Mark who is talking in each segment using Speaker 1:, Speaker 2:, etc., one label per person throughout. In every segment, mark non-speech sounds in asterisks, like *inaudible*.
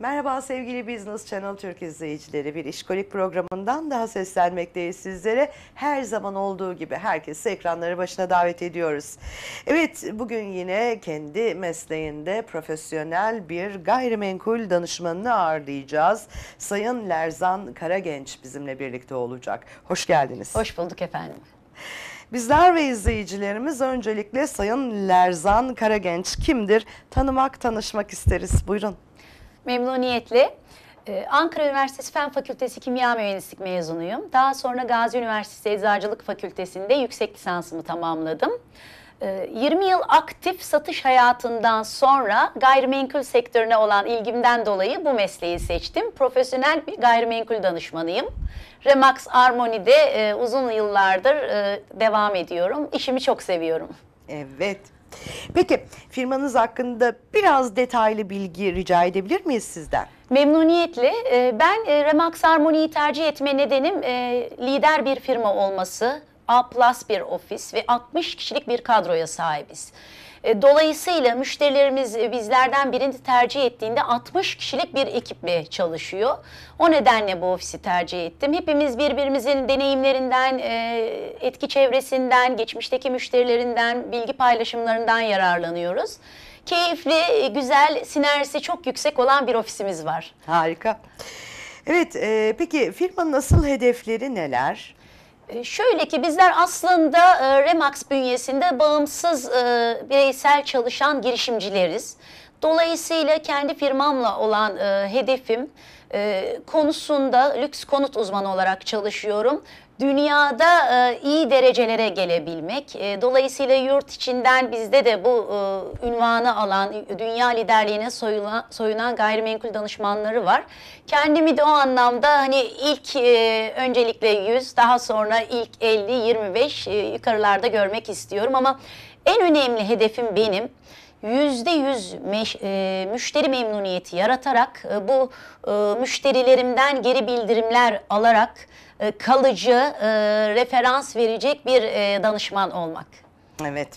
Speaker 1: Merhaba sevgili Business Channel Türk izleyicileri. Bir işkolik programından daha seslenmekteyiz sizlere. Her zaman olduğu gibi herkesi ekranları başına davet ediyoruz. Evet bugün yine kendi mesleğinde profesyonel bir gayrimenkul danışmanını ağırlayacağız. Sayın Lerzan Karagenç bizimle birlikte olacak. Hoş geldiniz. Hoş bulduk efendim. Bizler ve izleyicilerimiz öncelikle Sayın Lerzan Karagenç kimdir? Tanımak, tanışmak isteriz. Buyurun
Speaker 2: memnuniyetle. E, Ankara Üniversitesi Fen Fakültesi Kimya Mühendislik mezunuyum. Daha sonra Gazi Üniversitesi Eczacılık Fakültesi'nde yüksek lisansımı tamamladım. 20 e, yıl aktif satış hayatından sonra gayrimenkul sektörüne olan ilgimden dolayı bu mesleği seçtim. Profesyonel bir gayrimenkul danışmanıyım. Remax Armoni'de e, uzun yıllardır devam ediyorum. İşimi çok seviyorum.
Speaker 1: Evet. Peki firmanız hakkında biraz detaylı bilgi rica edebilir miyiz sizden?
Speaker 2: Memnuniyetle. Ee, ben e, Remax Harmony'yi tercih etme nedenim e, lider bir firma olması, A bir ofis ve 60 kişilik bir kadroya sahibiz. E, dolayısıyla müşterilerimiz e, bizlerden birini tercih ettiğinde 60 kişilik bir ekiple çalışıyor. O nedenle bu ofisi tercih ettim. Hepimiz birbirimizin deneyimlerinden, e, etki çevresinden, geçmişteki müşterilerinden, bilgi paylaşımlarından yararlanıyoruz. Keyifli, güzel, sinerjisi çok yüksek olan bir ofisimiz var. Harika. Evet, e, peki firmanın asıl hedefleri neler? E, şöyle ki bizler aslında e, Remax bünyesinde bağımsız e, bireysel çalışan girişimcileriz. Dolayısıyla kendi firmamla olan hedefim konusunda lüks konut uzmanı olarak çalışıyorum dünyada e, iyi derecelere gelebilmek. E, dolayısıyla yurt içinden bizde de bu e, ünvanı alan, dünya liderliğine soyulan, soyunan gayrimenkul danışmanları var. Kendimi de o anlamda hani ilk e, öncelikle 100, daha sonra ilk 50, 25 e, yukarılarda görmek istiyorum ama en önemli hedefim benim yüzde yüz e, müşteri memnuniyeti yaratarak e, bu e, müşterilerimden geri bildirimler alarak kalıcı referans verecek bir danışman olmak.
Speaker 1: Evet.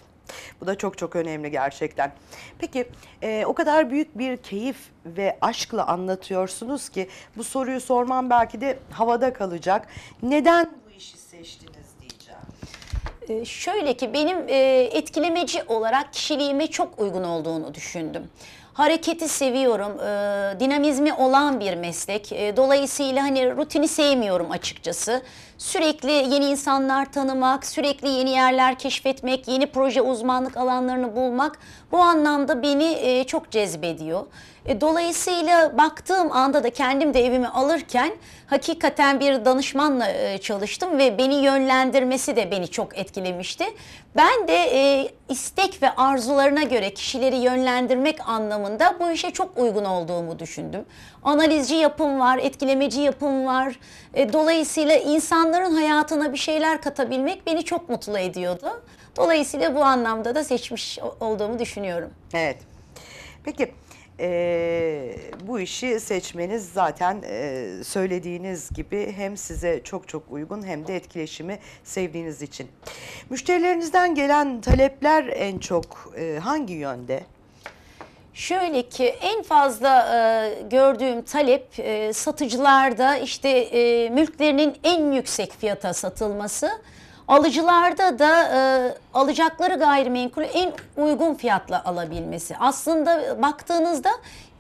Speaker 1: Bu da çok çok önemli gerçekten. Peki e, o kadar büyük bir keyif ve aşkla anlatıyorsunuz ki bu soruyu sormam belki de havada kalacak. Neden bu işi seçtiniz?
Speaker 2: Ee, şöyle ki benim e, etkilemeci olarak kişiliğime çok uygun olduğunu düşündüm. Hareketi seviyorum, e, dinamizmi olan bir meslek. E, dolayısıyla hani rutini sevmiyorum açıkçası. Sürekli yeni insanlar tanımak, sürekli yeni yerler keşfetmek, yeni proje uzmanlık alanlarını bulmak bu anlamda beni çok cezbediyor. E, dolayısıyla baktığım anda da kendim de evimi alırken hakikaten bir danışmanla e, çalıştım ve beni yönlendirmesi de beni çok etkilemişti. Ben de e, istek ve arzularına göre kişileri yönlendirmek anlamında bu işe çok uygun olduğumu düşündüm. Analizci yapım var, etkilemeci yapım var. E, dolayısıyla insanların hayatına bir şeyler katabilmek beni çok mutlu ediyordu. Dolayısıyla bu anlamda da seçmiş olduğumu düşünüyorum. Evet.
Speaker 1: Peki e, bu işi seçmeniz zaten e, söylediğiniz gibi hem size çok çok uygun hem de etkileşimi sevdiğiniz için. Müşterilerinizden gelen talepler en çok e, hangi yönde?
Speaker 2: Şöyle ki en fazla e, gördüğüm talep e, satıcılarda işte e, mülklerinin en yüksek fiyata satılması Alıcılarda da e, alacakları gayrimenkulü en uygun fiyatla alabilmesi. Aslında e, baktığınızda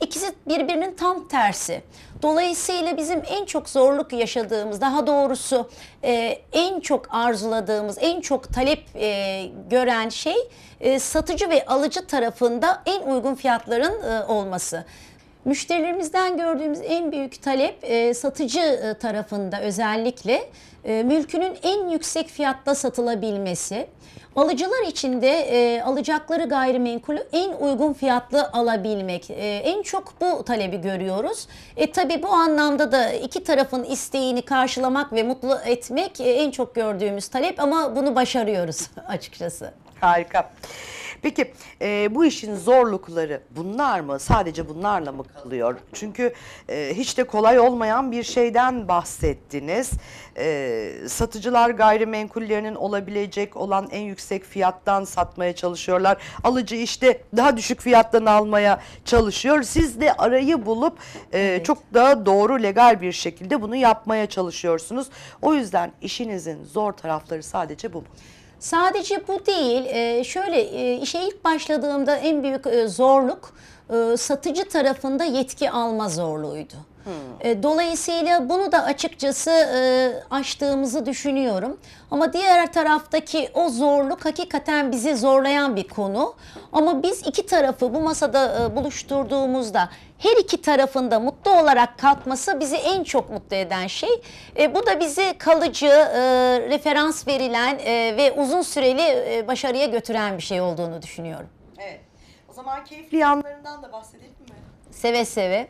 Speaker 2: ikisi birbirinin tam tersi. Dolayısıyla bizim en çok zorluk yaşadığımız, daha doğrusu e, en çok arzuladığımız, en çok talep e, gören şey e, satıcı ve alıcı tarafında en uygun fiyatların e, olması. Müşterilerimizden gördüğümüz en büyük talep e, satıcı e, tarafında özellikle e, mülkünün en yüksek fiyatta satılabilmesi. Alıcılar için de e, alacakları gayrimenkulü en uygun fiyatlı alabilmek. E, en çok bu talebi görüyoruz. E tabi bu anlamda da iki tarafın isteğini karşılamak ve mutlu etmek e, en çok gördüğümüz talep ama bunu başarıyoruz *laughs* açıkçası. Harika.
Speaker 1: Peki e, bu işin zorlukları bunlar mı? Sadece bunlarla mı kalıyor? Çünkü e, hiç de kolay olmayan bir şeyden bahsettiniz. E, satıcılar gayrimenkullerinin olabilecek olan en yüksek fiyattan satmaya çalışıyorlar. Alıcı işte daha düşük fiyattan almaya çalışıyor. Siz de arayı bulup e, evet. çok daha doğru legal bir şekilde bunu yapmaya çalışıyorsunuz. O
Speaker 2: yüzden işinizin zor tarafları sadece bu Sadece bu değil, e, şöyle e, işe ilk başladığımda en büyük e, zorluk satıcı tarafında yetki alma zorluğuydu. Ee, dolayısıyla bunu da açıkçası e, açtığımızı düşünüyorum. Ama diğer taraftaki o zorluk hakikaten bizi zorlayan bir konu. Ama biz iki tarafı bu masada e, buluşturduğumuzda her iki tarafında mutlu olarak kalkması bizi en çok mutlu eden şey. E, bu da bizi kalıcı, referans verilen ve uzun süreli başarıya götüren bir şey olduğunu düşünüyorum.
Speaker 1: Evet. O zaman keyifli yanlarından da bahsedelim mi?
Speaker 2: Seve seve.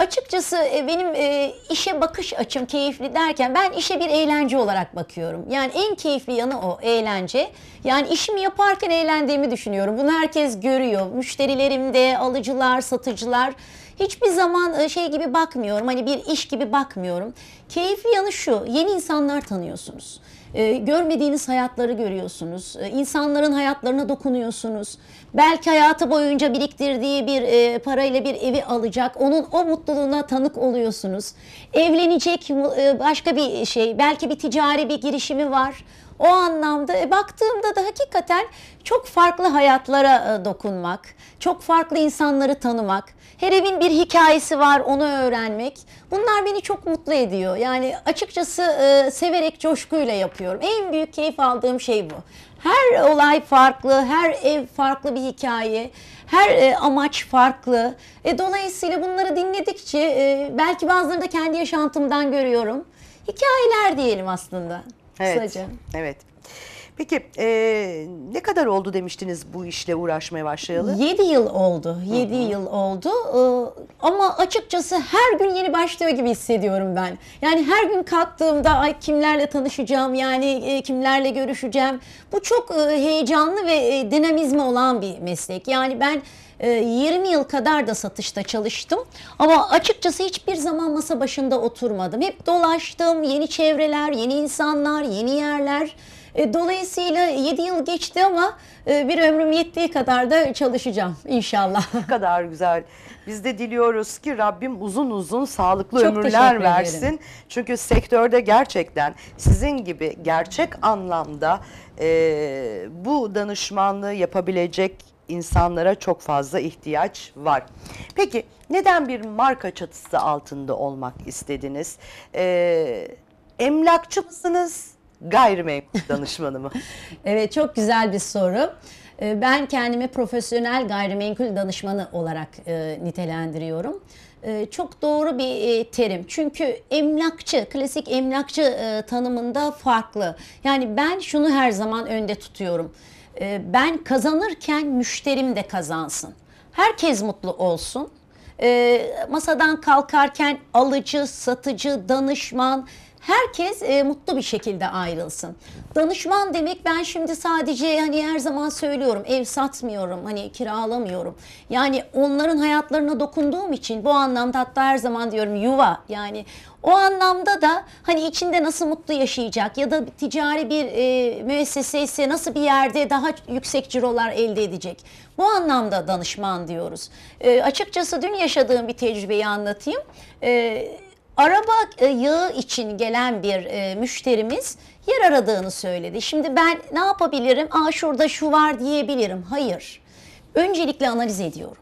Speaker 2: Açıkçası e, benim e, işe bakış açım keyifli derken ben işe bir eğlence olarak bakıyorum. Yani en keyifli yanı o eğlence. Yani işimi yaparken eğlendiğimi düşünüyorum. Bunu herkes görüyor. Müşterilerim de, alıcılar, satıcılar. Hiçbir zaman e, şey gibi bakmıyorum. Hani bir iş gibi bakmıyorum. Keyifli yanı şu. Yeni insanlar tanıyorsunuz. E, görmediğiniz hayatları görüyorsunuz. E, insanların hayatlarına dokunuyorsunuz. Belki hayatı boyunca biriktirdiği bir e, parayla bir evi alacak. Onun o mutluluğuna tanık oluyorsunuz. Evlenecek e, başka bir şey. Belki bir ticari bir girişimi var. O anlamda e, baktığımda da hakikaten çok farklı hayatlara e, dokunmak, çok farklı insanları tanımak, her evin bir hikayesi var onu öğrenmek. Bunlar beni çok mutlu ediyor. Yani açıkçası e, severek coşkuyla yapıyorum. En büyük keyif aldığım şey bu. Her olay farklı, her ev farklı bir hikaye, her e, amaç farklı. E, dolayısıyla bunları dinledikçe e, belki bazıları da kendi yaşantımdan görüyorum. Hikayeler diyelim aslında.
Speaker 1: Evet. Kısaca. Evet. Peki e, ne kadar oldu demiştiniz bu işle uğraşmaya başlayalı? 7
Speaker 2: yıl oldu. 7 yıl oldu. Ee, ama açıkçası her gün yeni başlıyor gibi hissediyorum ben. Yani her gün kalktığımda ay kimlerle tanışacağım yani e, kimlerle görüşeceğim. Bu çok e, heyecanlı ve e, dinamizmi olan bir meslek. Yani ben 20 ee, yıl kadar da satışta çalıştım. Ama açıkçası hiçbir zaman masa başında oturmadım. Hep dolaştım, yeni çevreler, yeni insanlar, yeni yerler. Ee, dolayısıyla 7 yıl geçti ama e, bir ömrüm yettiği kadar da çalışacağım inşallah. Ne kadar güzel. Biz de diliyoruz
Speaker 1: ki Rabbim uzun uzun sağlıklı Çok ömürler versin. Çünkü sektörde gerçekten sizin gibi gerçek anlamda e, bu danışmanlığı yapabilecek insanlara çok fazla ihtiyaç var. Peki neden bir marka çatısı altında olmak istediniz? Ee, emlakçı
Speaker 2: mısınız? Gayrimenkul danışmanı mı? *laughs* evet çok güzel bir soru. Ee, ben kendimi profesyonel gayrimenkul danışmanı olarak e, nitelendiriyorum. E, çok doğru bir e, terim. Çünkü emlakçı, klasik emlakçı e, tanımında farklı. Yani ben şunu her zaman önde tutuyorum. Ee, ben kazanırken müşterim de kazansın. Herkes mutlu olsun. Ee, masadan kalkarken alıcı, satıcı, danışman, herkes e, mutlu bir şekilde ayrılsın. Danışman demek ben şimdi sadece hani her zaman söylüyorum ev satmıyorum hani kiralamıyorum. Yani onların hayatlarına dokunduğum için bu anlamda hatta her zaman diyorum yuva yani o anlamda da hani içinde nasıl mutlu yaşayacak ya da ticari bir e, müessese ise nasıl bir yerde daha yüksek cirolar elde edecek. Bu anlamda danışman diyoruz. E, açıkçası dün yaşadığım bir tecrübeyi anlatayım. E, Araba e, yağı için gelen bir e, müşterimiz yer aradığını söyledi. Şimdi ben ne yapabilirim? Aa şurada şu var diyebilirim. Hayır. Öncelikle analiz ediyorum.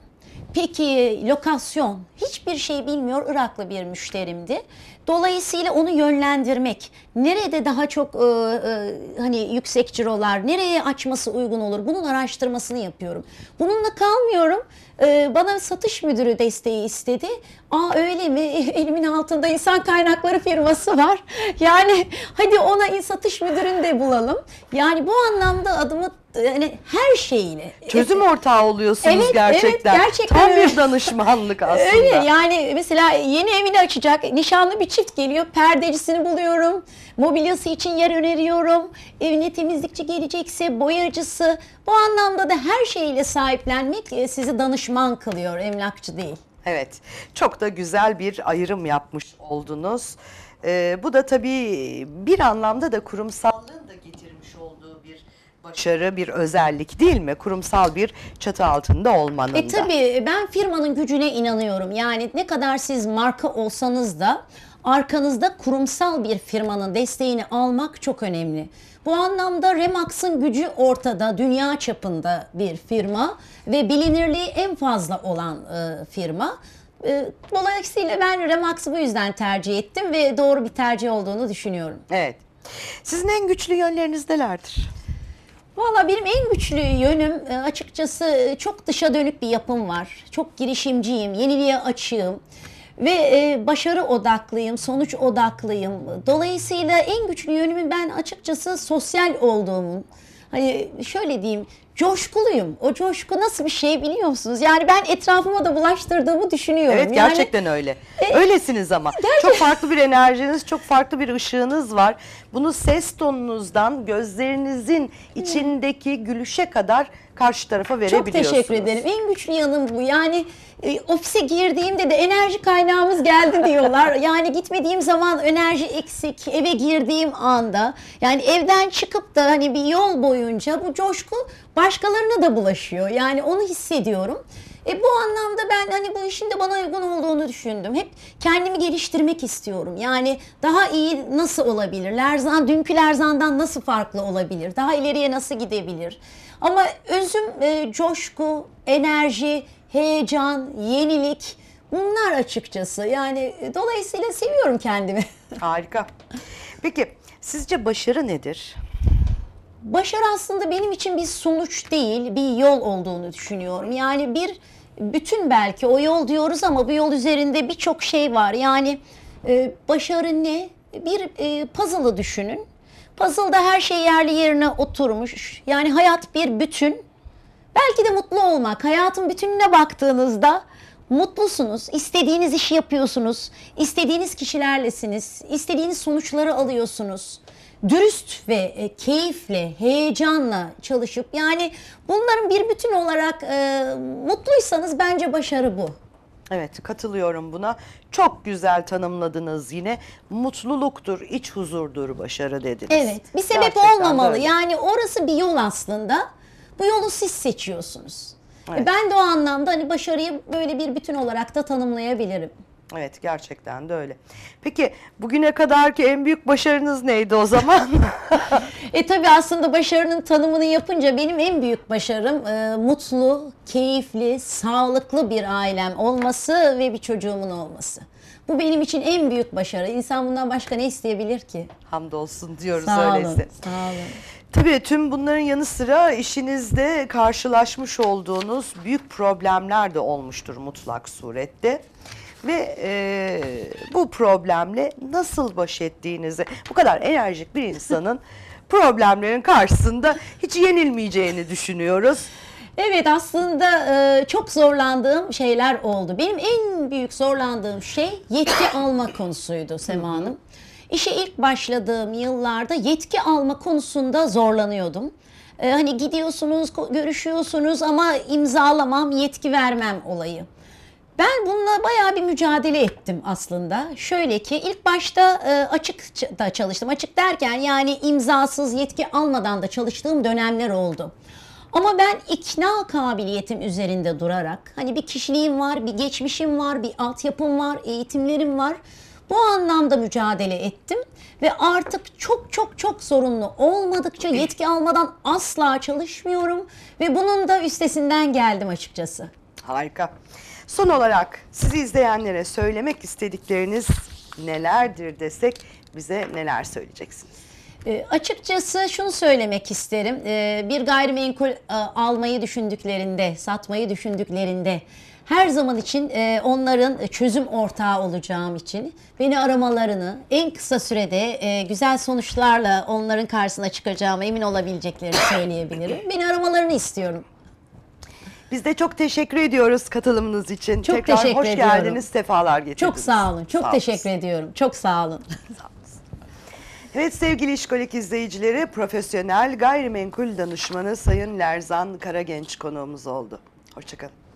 Speaker 2: Peki lokasyon hiçbir şey bilmiyor Iraklı bir müşterimdi. Dolayısıyla onu yönlendirmek nerede daha çok e, e, hani yüksek cirolar nereye açması uygun olur bunun araştırmasını yapıyorum. Bununla kalmıyorum e, bana satış müdürü desteği istedi. Aa öyle mi *laughs* elimin altında insan kaynakları firması var yani hadi ona satış müdürünü de bulalım. Yani bu anlamda adımı yani her şeyini. Çözüm
Speaker 1: ortağı oluyorsunuz evet, gerçekten. Evet, gerçekten. Tam bir danışmanlık *laughs* aslında. Öyle
Speaker 2: yani mesela yeni evini açacak nişanlı bir çift geliyor. Perdecisini buluyorum. Mobilyası için yer öneriyorum. Evine temizlikçi gelecekse boyacısı. Bu anlamda da her şeyle sahiplenmek e, sizi danışman kılıyor emlakçı değil. Evet
Speaker 1: çok da güzel bir ayrım yapmış oldunuz. Ee, bu da tabii bir
Speaker 2: anlamda da kurumsallığın
Speaker 1: başarı bir özellik değil mi? Kurumsal bir çatı altında olmanın e, da. Tabii
Speaker 2: e, ben firmanın gücüne inanıyorum. Yani ne kadar siz marka olsanız da arkanızda kurumsal bir firmanın desteğini almak çok önemli. Bu anlamda Remax'ın gücü ortada, dünya çapında bir firma ve bilinirliği en fazla olan e, firma. E, dolayısıyla ben Remax'ı bu yüzden tercih ettim ve doğru bir tercih olduğunu düşünüyorum. Evet. Sizin en güçlü yönleriniz nelerdir? Valla benim en güçlü yönüm e, açıkçası e, çok dışa dönük bir yapım var. Çok girişimciyim, yeniliğe açığım ve e, başarı odaklıyım, sonuç odaklıyım. Dolayısıyla en güçlü yönümün ben açıkçası sosyal olduğumun, hani şöyle diyeyim coşkuluyum. O coşku nasıl bir şey biliyor musunuz? Yani ben etrafıma da bulaştırdığımı düşünüyorum. Evet gerçekten
Speaker 1: yani, öyle. E, Öylesiniz ama. Gerçekten. Çok farklı
Speaker 2: bir enerjiniz, çok farklı bir ışığınız var.
Speaker 1: Bunu ses tonunuzdan, gözlerinizin hmm. içindeki gülüşe kadar karşı tarafa verebiliyorsunuz. Çok teşekkür ederim.
Speaker 2: En güçlü yanım bu. Yani e, ofise girdiğimde de enerji kaynağımız geldi diyorlar. *laughs* yani gitmediğim zaman enerji eksik. Eve girdiğim anda yani evden çıkıp da hani bir yol boyunca bu coşku başkalarına da bulaşıyor. Yani onu hissediyorum. E bu anlamda ben hani bu işin de bana uygun olduğunu düşündüm. Hep kendimi geliştirmek istiyorum. Yani daha iyi nasıl olabilir? Lerzan, dünkü Lerzan'dan nasıl farklı olabilir? Daha ileriye nasıl gidebilir? Ama özüm e, coşku, enerji, heyecan, yenilik bunlar açıkçası. Yani e, dolayısıyla seviyorum kendimi. *laughs* Harika. Peki sizce başarı nedir? Başarı aslında benim için bir sonuç değil, bir yol olduğunu düşünüyorum. Yani bir bütün belki o yol diyoruz ama bu yol üzerinde birçok şey var. Yani e, başarı ne? Bir e, puzzle'ı düşünün. Puzzle'da her şey yerli yerine oturmuş. Yani hayat bir bütün. Belki de mutlu olmak. Hayatın bütününe baktığınızda mutlusunuz, İstediğiniz işi yapıyorsunuz, İstediğiniz kişilerlesiniz, İstediğiniz sonuçları alıyorsunuz dürüst ve e, keyifle, heyecanla çalışıp yani bunların bir bütün olarak e, mutluysanız bence başarı bu. Evet katılıyorum
Speaker 1: buna. Çok güzel tanımladınız yine. Mutluluktur, iç huzurdur başarı
Speaker 2: dediniz. Evet bir sebep Gerçekten olmamalı. Böyle. Yani orası bir yol aslında. Bu yolu siz seçiyorsunuz. E, evet. Ben de o anlamda hani başarıyı böyle bir bütün olarak da tanımlayabilirim.
Speaker 1: Evet gerçekten de öyle. Peki bugüne kadarki en büyük başarınız neydi
Speaker 2: o zaman? *laughs* *laughs* e tabi aslında başarının tanımını yapınca benim en büyük başarım e, mutlu, keyifli, sağlıklı bir ailem olması ve bir çocuğumun olması. Bu benim için en büyük başarı. İnsan bundan başka ne isteyebilir ki? Hamdolsun
Speaker 1: diyoruz sağ öyleyse. Olun, sağ olun. Tabii tüm bunların yanı sıra işinizde karşılaşmış olduğunuz büyük problemler de olmuştur mutlak surette ve e, bu problemle nasıl baş ettiğinizi bu kadar enerjik bir insanın *laughs* problemlerin karşısında hiç yenilmeyeceğini düşünüyoruz.
Speaker 2: Evet aslında e, çok zorlandığım şeyler oldu. Benim en büyük zorlandığım şey yetki alma konusuydu Sema Hanım. İşe ilk başladığım yıllarda yetki alma konusunda zorlanıyordum. Ee, hani gidiyorsunuz, görüşüyorsunuz ama imzalamam, yetki vermem olayı. Ben bununla bayağı bir mücadele ettim aslında. Şöyle ki ilk başta e, açık da çalıştım. Açık derken yani imzasız yetki almadan da çalıştığım dönemler oldu. Ama ben ikna kabiliyetim üzerinde durarak hani bir kişiliğim var, bir geçmişim var, bir altyapım var, eğitimlerim var. Bu anlamda mücadele ettim ve artık çok çok çok zorunlu olmadıkça yetki almadan asla çalışmıyorum ve bunun da üstesinden geldim açıkçası. Harika. Son olarak sizi izleyenlere
Speaker 1: söylemek istedikleriniz nelerdir desek bize neler söyleyeceksiniz?
Speaker 2: E, açıkçası şunu söylemek isterim. E, bir gayrimenkul e, almayı düşündüklerinde, satmayı düşündüklerinde her zaman için e, onların çözüm ortağı olacağım için beni aramalarını en kısa sürede e, güzel sonuçlarla onların karşısına çıkacağıma emin olabileceklerini söyleyebilirim. Beni aramalarını istiyorum.
Speaker 1: Biz de çok teşekkür ediyoruz katılımınız için. Çok Tekrar teşekkür hoş ediyorum. geldiniz, sefalar
Speaker 2: getirdiniz. Çok sağ olun, çok sağ teşekkür olsun. ediyorum. Çok
Speaker 1: sağ olun. Evet sevgili işkolik izleyicileri, profesyonel gayrimenkul danışmanı Sayın Lerzan Karagenç konuğumuz oldu. Hoşçakalın.